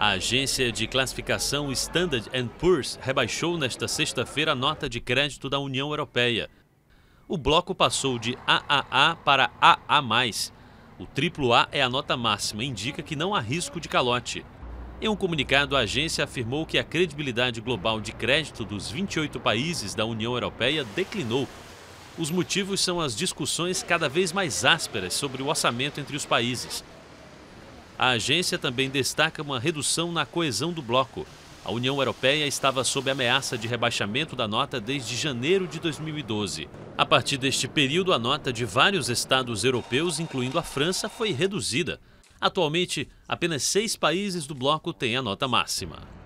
A agência de classificação Standard Poor's rebaixou nesta sexta-feira a nota de crédito da União Europeia. O bloco passou de AAA para AA+. O AAA é a nota máxima indica que não há risco de calote. Em um comunicado, a agência afirmou que a credibilidade global de crédito dos 28 países da União Europeia declinou. Os motivos são as discussões cada vez mais ásperas sobre o orçamento entre os países. A agência também destaca uma redução na coesão do bloco. A União Europeia estava sob ameaça de rebaixamento da nota desde janeiro de 2012. A partir deste período, a nota de vários estados europeus, incluindo a França, foi reduzida. Atualmente, apenas seis países do bloco têm a nota máxima.